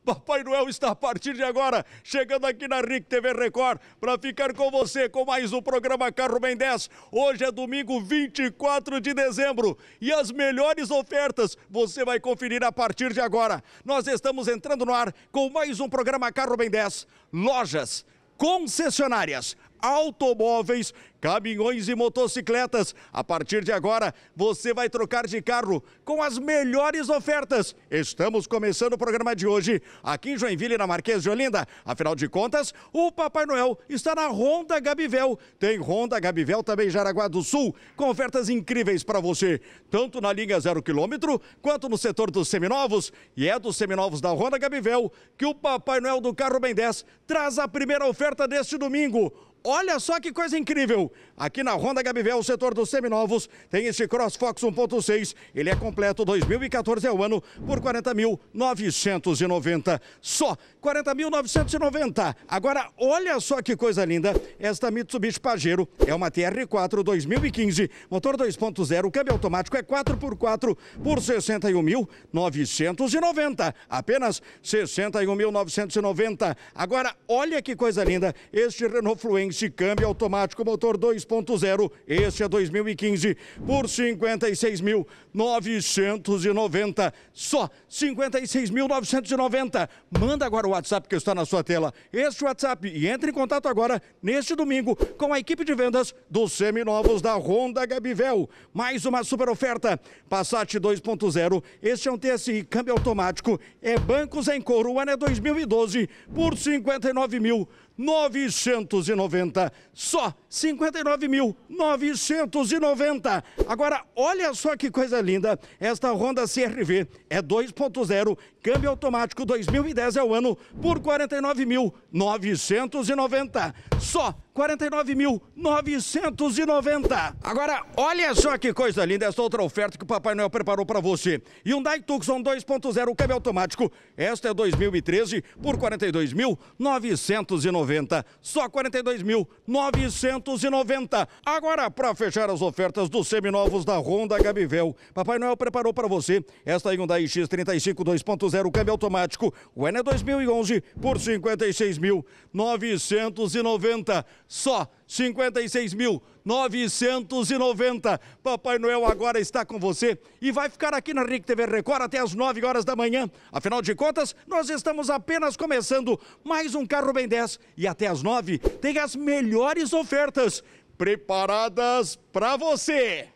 Papai Noel está a partir de agora chegando aqui na RIC TV Record para ficar com você com mais um programa Carro Bem 10. Hoje é domingo 24 de dezembro e as melhores ofertas você vai conferir a partir de agora. Nós estamos entrando no ar com mais um programa Carro Bem 10. Lojas, concessionárias, automóveis, caminhões e motocicletas. A partir de agora, você vai trocar de carro com as melhores ofertas. Estamos começando o programa de hoje aqui em Joinville, na Marquês de Olinda. Afinal de contas, o Papai Noel está na Honda Gabivel. Tem Honda Gabivel também em Jaraguá do Sul, com ofertas incríveis para você, tanto na linha zero quilômetro quanto no setor dos seminovos. E é dos seminovos da Honda Gabivel que o Papai Noel do Carro Bem 10 traz a primeira oferta deste domingo Olha só que coisa incrível! Aqui na Honda Gabivel, o setor dos seminovos, tem este CrossFox 1.6. Ele é completo, 2014 é o ano, por 40.990. Só 40.990. Agora, olha só que coisa linda. Esta Mitsubishi Pajero é uma TR4 2015, motor 2.0, câmbio automático é 4x4 por 61.990. Apenas 61.990. Agora, olha que coisa linda. Este Renault Fluence Martins, câmbio automático, motor 2.0, este é 2015, por 56.990, só 56.990. Manda agora o WhatsApp que está na sua tela, este WhatsApp, e entre em contato agora, neste domingo, com a equipe de vendas dos seminovos da Honda Gabivel. Mais uma super oferta, Passat 2.0, este é um TSI, câmbio automático, é bancos em couro, ano é 2012, por 59 mil 990. Só 59.990. Agora, olha só que coisa linda. Esta Honda CRV é 2.0, câmbio automático 2010 é o ano, por 49.990. Só 49.990. Agora, olha só que coisa linda esta outra oferta que o Papai Noel preparou para você. Hyundai Tucson 2.0 câmbio automático. Esta é 2013 por 42.990. 990. Só 42.990. Agora, para fechar as ofertas dos seminovos da Honda Gabivel, Papai Noel preparou para você esta Hyundai X35 2.0 câmbio automático, o ENE 2011 por 56.990. Só 56.990. 990. Papai Noel agora está com você e vai ficar aqui na RIC TV Record até as 9 horas da manhã. Afinal de contas, nós estamos apenas começando mais um Carro Bem 10 e até as 9 tem as melhores ofertas preparadas para você.